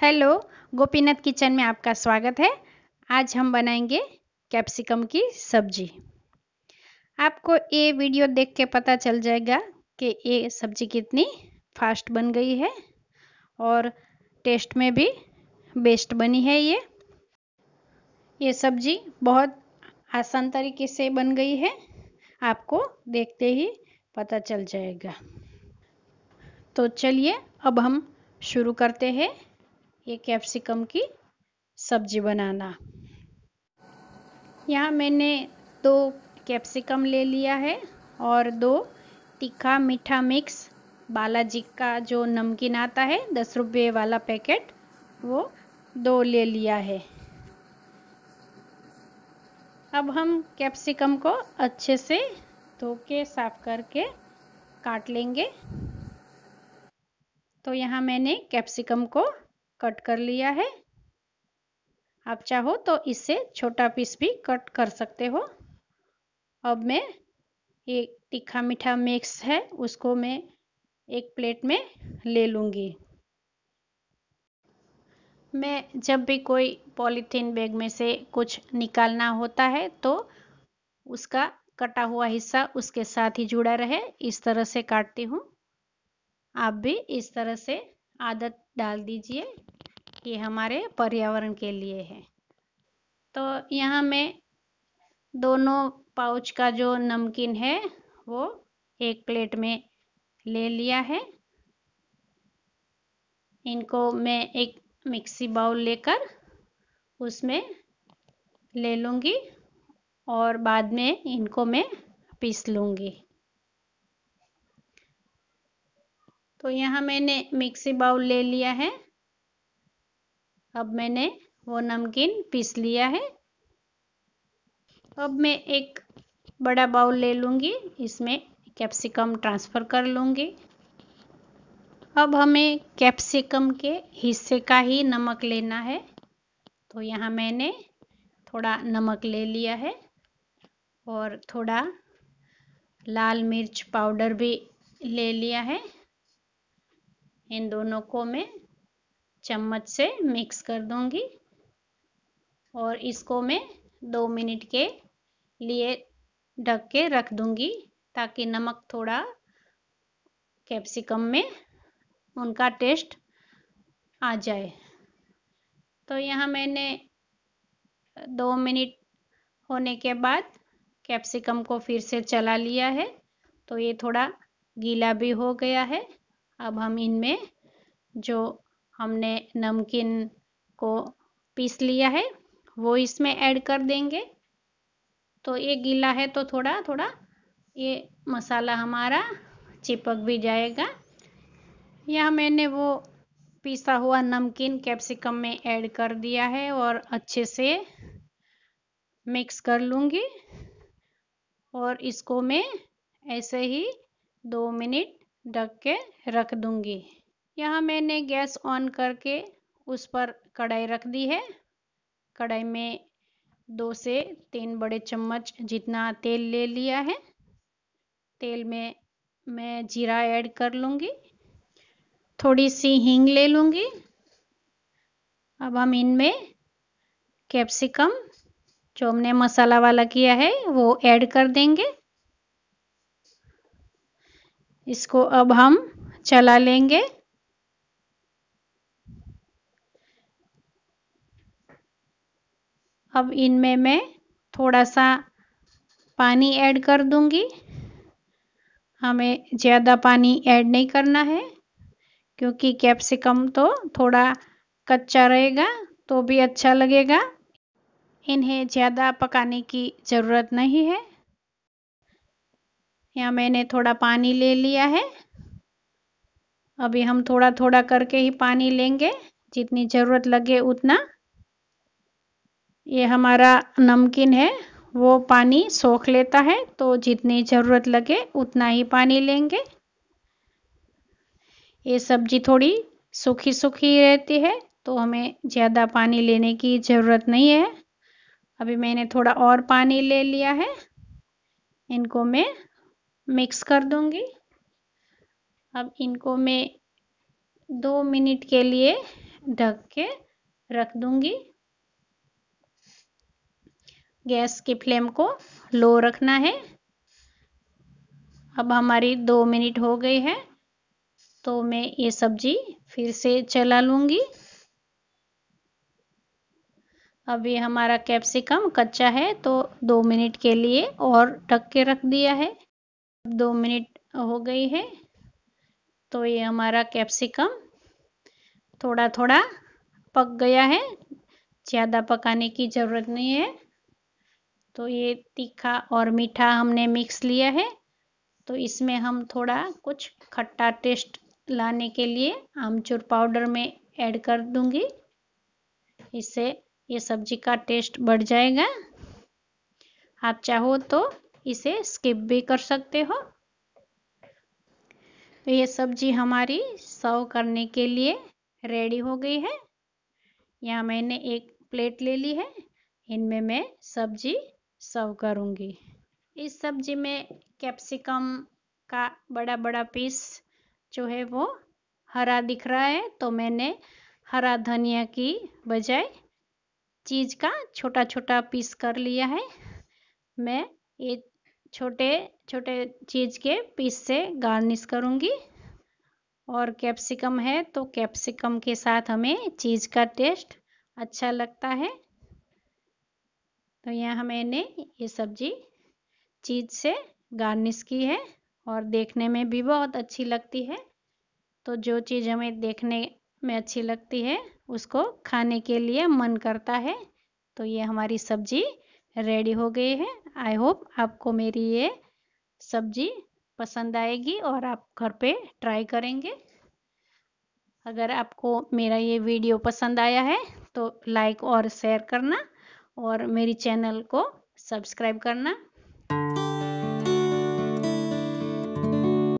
hello Gopinath kitchen में आपका स्वागत है आज हम बनाएंगे कैप्सिकम की सब्जी आपको ये वीडियो देख के पता चल जाएगा कि ये सब्जी कितनी फास्ट बन गई है और टेस्ट में भी बेस्ट बनी है ये ये सब्जी बहुत आसान तरीके से बन गई है आपको देखते ही पता चल जाएगा तो चलिए अब हम शुरू करते हैं ये कैप्सिकम की सब्जी बनाना यहाँ मैंने दो कैप्सिकम ले लिया है और दो तीखा मीठा मिक्स बालाजी का जो नमकीन आता है दस रुपये वाला पैकेट वो दो ले लिया है अब हम कैप्सिकम को अच्छे से धो के साफ करके काट लेंगे तो यहाँ मैंने कैप्सिकम को कट कर लिया है आप चाहो तो इससे छोटा पीस भी कट कर सकते हो अब मैं ये तीखा मीठा मिक्स है उसको मैं एक प्लेट में ले लूँगी मैं जब भी कोई पॉलीथीन बैग में से कुछ निकालना होता है तो उसका कटा हुआ हिस्सा उसके साथ ही जुड़ा रहे इस तरह से काटती हूँ आप भी इस तरह से आदत डाल दीजिए ये हमारे पर्यावरण के लिए है तो यहाँ मैं दोनों पाउच का जो नमकीन है वो एक प्लेट में ले लिया है इनको मैं एक मिक्सी बाउल लेकर उसमें ले लूँगी और बाद में इनको मैं पीस लूँगी तो यहाँ मैंने मिक्सी बाउल ले लिया है अब मैंने वो नमकीन पीस लिया है अब मैं एक बड़ा बाउल ले लूँगी इसमें कैप्सिकम ट्रांसफ़र कर लूँगी अब हमें कैप्सिकम के हिस्से का ही नमक लेना है तो यहाँ मैंने थोड़ा नमक ले लिया है और थोड़ा लाल मिर्च पाउडर भी ले लिया है इन दोनों को मैं चम्मच से मिक्स कर दूंगी और इसको मैं दो मिनट के लिए ढक के रख दूंगी ताकि नमक थोड़ा कैप्सिकम में उनका टेस्ट आ जाए तो यहाँ मैंने दो मिनट होने के बाद कैप्सिकम को फिर से चला लिया है तो ये थोड़ा गीला भी हो गया है अब हम इनमें जो हमने नमकीन को पीस लिया है वो इसमें ऐड कर देंगे तो ये गीला है तो थोड़ा थोड़ा ये मसाला हमारा चिपक भी जाएगा यह मैंने वो पिसा हुआ नमकीन कैप्सिकम में ऐड कर दिया है और अच्छे से मिक्स कर लूँगी और इसको मैं ऐसे ही दो मिनट ढक के रख दूंगी यहाँ मैंने गैस ऑन करके उस पर कढ़ाई रख दी है कढ़ाई में दो से तीन बड़े चम्मच जितना तेल ले लिया है तेल में मैं जीरा ऐड कर लूँगी थोड़ी सी हींग ले लूँगी अब हम इनमें कैप्सिकम जो हमने मसाला वाला किया है वो ऐड कर देंगे इसको अब हम चला लेंगे अब इनमें मैं थोड़ा सा पानी ऐड कर दूंगी हमें ज़्यादा पानी ऐड नहीं करना है क्योंकि कैप्सिकम तो थोड़ा कच्चा रहेगा तो भी अच्छा लगेगा इन्हें ज़्यादा पकाने की ज़रूरत नहीं है यहाँ मैंने थोड़ा पानी ले लिया है अभी हम थोड़ा थोड़ा करके ही पानी लेंगे जितनी ज़रूरत लगे उतना ये हमारा नमकीन है वो पानी सोख लेता है तो जितनी ज़रूरत लगे उतना ही पानी लेंगे ये सब्जी थोड़ी सूखी सूखी रहती है तो हमें ज़्यादा पानी लेने की ज़रूरत नहीं है अभी मैंने थोड़ा और पानी ले लिया है इनको मैं मिक्स कर दूंगी अब इनको मैं दो मिनट के लिए ढक के रख दूंगी गैस की फ्लेम को लो रखना है अब हमारी दो मिनट हो गई है तो मैं ये सब्जी फिर से चला लूंगी अब ये हमारा कैप्सिकम कच्चा है तो दो मिनट के लिए और ढक के रख दिया है दो मिनट हो गई है तो ये हमारा कैप्सिकम थोड़ा थोड़ा पक गया है ज़्यादा पकाने की ज़रूरत नहीं है तो ये तीखा और मीठा हमने मिक्स लिया है तो इसमें हम थोड़ा कुछ खट्टा टेस्ट लाने के लिए आमचूर पाउडर में ऐड कर दूंगी इससे ये सब्जी का टेस्ट बढ़ जाएगा आप चाहो तो इसे स्किप भी कर सकते हो तो ये सब्जी हमारी सर्व करने के लिए रेडी हो गई है यहाँ मैंने एक प्लेट ले ली है इनमें मैं सब्जी सर्व करूंगी इस सब्जी में कैप्सिकम का बड़ा बड़ा पीस जो है वो हरा दिख रहा है तो मैंने हरा धनिया की बजाय चीज़ का छोटा छोटा पीस कर लिया है मैं ये छोटे छोटे चीज़ के पीस से गार्निश करूँगी और कैप्सिकम है तो कैप्सिकम के साथ हमें चीज़ का टेस्ट अच्छा लगता है तो यहाँ मैंने ये सब्जी चीज़ से गार्निश की है और देखने में भी बहुत अच्छी लगती है तो जो चीज़ हमें देखने में अच्छी लगती है उसको खाने के लिए मन करता है तो ये हमारी सब्जी रेडी हो गए हैं आई होप आपको मेरी ये सब्जी पसंद आएगी और आप घर पे ट्राई करेंगे अगर आपको मेरा ये वीडियो पसंद आया है तो लाइक और शेयर करना और मेरी चैनल को सब्सक्राइब करना